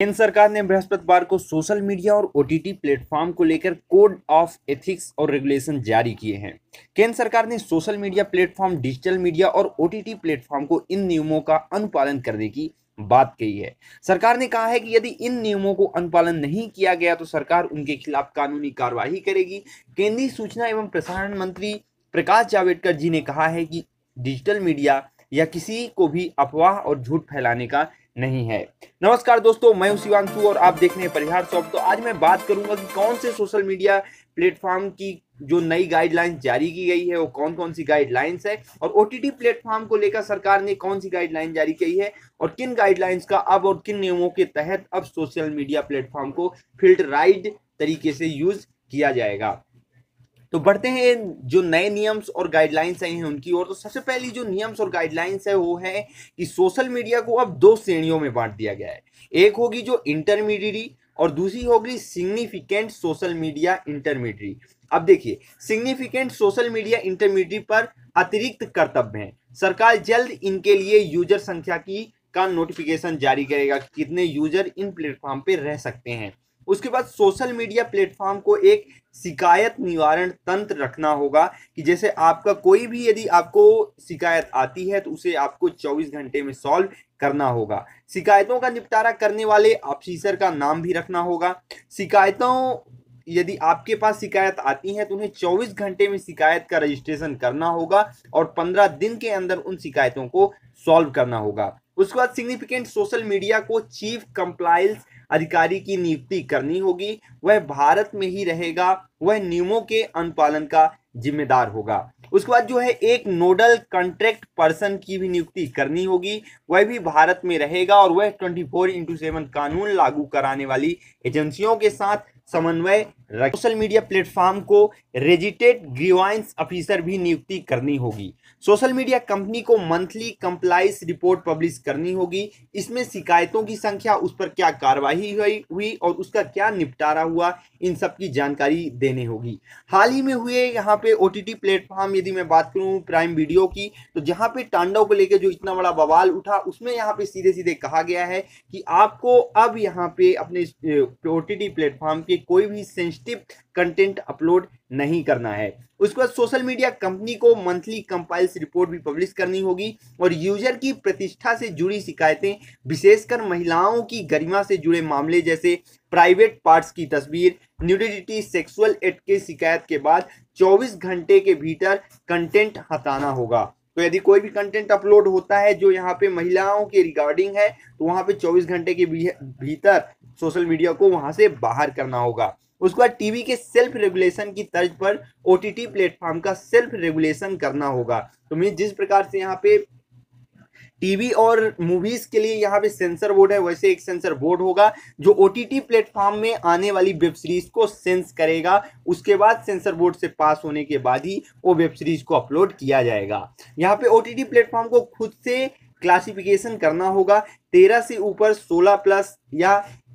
केंद्र सरकार ने बृहस्पतिवार को सोशल मीडिया और ओटीटी प्लेटफॉर्म को लेकर कोड ऑफ एथिक्स और रेगुलेशन जारी किए हैं केंद्र सरकार ने social media platform digital media और ओटीटी प्लेटफॉर्म को इन नियमों का अनुपालन करने की बात कही है सरकार ने कहा है कि यदि इन नियमों को अनुपालन नहीं किया गया तो सरकार उनके खिलाफ कानूनी कार्यवाही करेगी केंद्रीय सूचना एवं प्रसारण मंत्री प्रकाश जावड़ेकर जी ने कहा है कि डिजिटल मीडिया या किसी को भी अफवाह और झूठ फैलाने का नहीं है नमस्कार दोस्तों मैं हूं शिवांशु और आप देख रहे हैं परिहार शॉप तो आज मैं बात करूंगा कि कौन से सोशल मीडिया प्लेटफॉर्म की जो नई गाइडलाइंस जारी की गई है वो कौन कौन सी गाइडलाइंस है और ओ टी प्लेटफॉर्म को लेकर सरकार ने कौन सी गाइडलाइन जारी की है और किन गाइडलाइंस का अब और किन नियमों के तहत अब सोशल मीडिया प्लेटफॉर्म को फिल्टराइड तरीके से यूज किया जाएगा तो बढ़ते हैं जो नए नियम्स और गाइडलाइंस आए हैं उनकी और तो सबसे पहली जो नियम्स और गाइडलाइंस है वो है कि सोशल मीडिया को अब दो श्रेणियों में बांट दिया गया है एक होगी जो इंटरमीडियरी और दूसरी होगी सिग्निफिकेंट सोशल मीडिया इंटरमीडियरी अब देखिए सिग्निफिकेंट सोशल मीडिया इंटरमीडियरी पर अतिरिक्त कर्तव्य हैं सरकार जल्द इनके लिए यूजर संख्या की का नोटिफिकेशन जारी करेगा कितने यूजर इन प्लेटफॉर्म पर रह सकते हैं उसके बाद सोशल मीडिया प्लेटफॉर्म को एक शिकायत निवारण तंत्र रखना होगा कि जैसे आपका कोई भी यदि आपको शिकायत आती है तो उसे आपको 24 घंटे में सॉल्व करना होगा शिकायतों का निपटारा करने वाले ऑफिसर का नाम भी रखना होगा शिकायतों यदि आपके पास शिकायत आती है तो उन्हें 24 घंटे में शिकायत का रजिस्ट्रेशन करना होगा और 15 दिन के अंदर उन शिकायतों को सॉल्व करना होगा उसके बाद सिग्निफिकेंट सोशल मीडिया को चीफ कंप्लाइंस अधिकारी की नियुक्ति करनी होगी वह भारत में ही रहेगा वह नियमों के अनुपालन का जिम्मेदार होगा उसके बाद जो है एक नोडल कॉन्ट्रैक्ट पर्सन की भी नियुक्ति करनी होगी वह भी भारत में रहेगा और वह 24 फोर इंटू सेवन कानून लागू कराने वाली एजेंसियों के साथ समन्वय सोशल मीडिया प्लेटफॉर्म को रेजिटेड ग्रीवाइंस ऑफिसर भी नियुक्ति करनी होगी सोशल मीडिया कंपनी को मंथली कंप्लाइंस रिपोर्ट पब्लिश करनी होगी इसमें शिकायतों की संख्या उस पर क्या कार्रवाई हुई और उसका क्या निपटारा हुआ इन सब की जानकारी देनी होगी हाल ही में हुए यहाँ पे ओ टी प्लेटफॉर्म यदि मैं बात करूँ प्राइम वीडियो की तो जहाँ पे टांडव को लेकर जो इतना बड़ा बवाल उठा उसमें यहाँ पे सीधे सीधे कहा गया है कि आपको अब यहाँ पे अपने ओ टी प्लेटफॉर्म के कोई भी सेंसिटिव कंटेंट अपलोड नहीं करना है उसके बाद सोशल मीडिया कंपनी को मंथली कंपाइल्स रिपोर्ट भी पब्लिश करनी होगी और यूजर की प्रतिष्ठा से जुड़ी शिकायतें विशेषकर महिलाओं की गरिमा से जुड़े मामले जैसे प्राइवेट पार्ट्स की तस्वीर न्यूडिटी सेक्सुअल एक्ट की शिकायत के बाद 24 घंटे के भीतर कंटेंट हटाना होगा तो यदि कोई भी कंटेंट अपलोड होता है जो यहाँ पे महिलाओं के रिगार्डिंग है तो वहाँ पे 24 घंटे के भीतर सोशल मीडिया को वहाँ से बाहर करना होगा उसके बाद टीवी के सेल्फ रेगुलेशन की तर्ज पर ओटीटी प्लेटफॉर्म का सेल्फ रेगुलेशन करना होगा तो मीन जिस प्रकार से यहाँ पे टीवी और मूवीज के लिए यहाँ पे सेंसर बोर्ड है वैसे एक सेंसर बोर्ड होगा जो ओ टी प्लेटफॉर्म में आने वाली वेब सीरीज को सेंस करेगा उसके बाद सेंसर बोर्ड से पास होने के बाद ही वो वेब सीरीज को अपलोड किया जाएगा यहाँ पे ओ प्लेटफॉर्म को खुद से क्लासिफिकेशन करना होगा तेरह से ऊपर सोलह प्लस या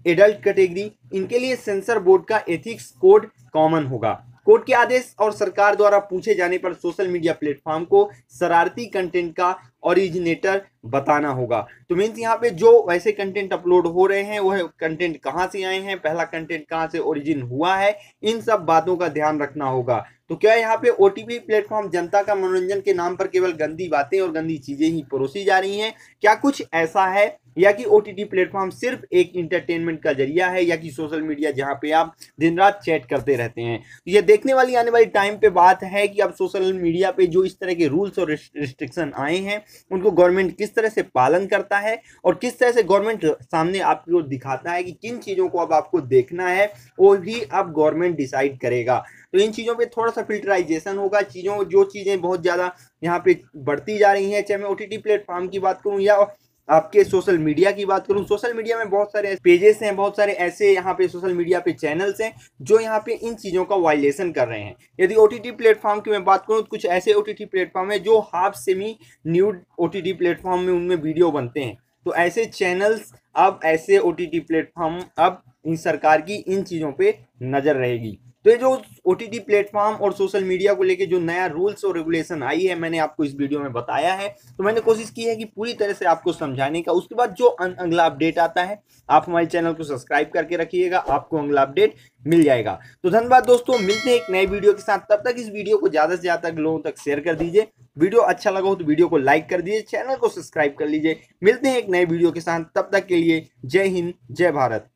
एडल्ट कैटेगरी इनके लिए सेंसर बोर्ड का एथिक्स कोड कॉमन होगा कोर्ट के आदेश और सरकार द्वारा पूछे जाने पर सोशल मीडिया प्लेटफॉर्म को शरारती कंटेंट का ओरिजिनेटर बताना होगा तो मीन्स यहाँ पे जो वैसे कंटेंट अपलोड हो रहे हैं वह कंटेंट कहाँ से आए हैं पहला कंटेंट कहाँ से ओरिजिन हुआ है इन सब बातों का ध्यान रखना होगा तो क्या यहाँ पे ओ प्लेटफॉर्म जनता का मनोरंजन के नाम पर केवल गंदी बातें और गंदी चीज़ें ही परोसी जा रही हैं क्या कुछ ऐसा है या कि ओ प्लेटफॉर्म सिर्फ एक इंटरटेनमेंट का जरिया है या कि सोशल मीडिया जहाँ पे आप दिन रात चैट करते रहते हैं तो ये देखने वाली आने वाली टाइम पे बात है कि अब सोशल मीडिया पे जो इस तरह के रूल्स और रिस्ट्रिक्शन आए हैं उनको गवर्नमेंट किस तरह से पालन करता है और किस तरह से गवर्नमेंट सामने आपको दिखाता है कि किन चीज़ों को अब आपको देखना है वो भी अब गवर्नमेंट डिसाइड करेगा तो इन चीज़ों पे थोड़ा सा फिल्टराइजेशन होगा चीज़ों जो चीज़ें बहुत ज़्यादा यहाँ पे बढ़ती जा रही हैं चाहे मैं ओ प्लेटफॉर्म की बात करूँ या आपके सोशल मीडिया की बात करूं सोशल मीडिया में बहुत सारे पेजेस हैं बहुत सारे ऐसे यहाँ पे सोशल मीडिया पे चैनल्स हैं जो यहाँ पे इन चीज़ों का वायलेशन कर रहे हैं यदि ओ टी टी प्लेटफॉर्म की मैं बात करूँ तो कुछ ऐसे ओ टी टी प्लेटफॉर्म है जो half semi nude O T T platform में उनमें वीडियो बनते हैं तो ऐसे चैनल्स अब ऐसे ओ टी टी प्लेटफॉर्म अब इन सरकार की इन चीज़ों पर नज़र रहेगी तो ये जो ओ टी प्लेटफॉर्म और सोशल मीडिया को लेके जो नया रूल्स और रेगुलेशन आई है मैंने आपको इस वीडियो में बताया है तो मैंने कोशिश की है कि पूरी तरह से आपको समझाने का उसके बाद जो अं-, अगला अपडेट आता है आप हमारे चैनल को सब्सक्राइब करके रखिएगा आपको अगला अपडेट मिल जाएगा तो धन्यवाद दोस्तों मिलते हैं एक नए वीडियो के साथ तब तक इस वीडियो को ज़्यादा से ज़्यादा लोगों तक शेयर कर दीजिए वीडियो अच्छा लगा हो तो वीडियो को लाइक कर दीजिए चैनल को सब्सक्राइब कर लीजिए मिलते हैं एक नए वीडियो के साथ तब तक के लिए जय हिंद जय भारत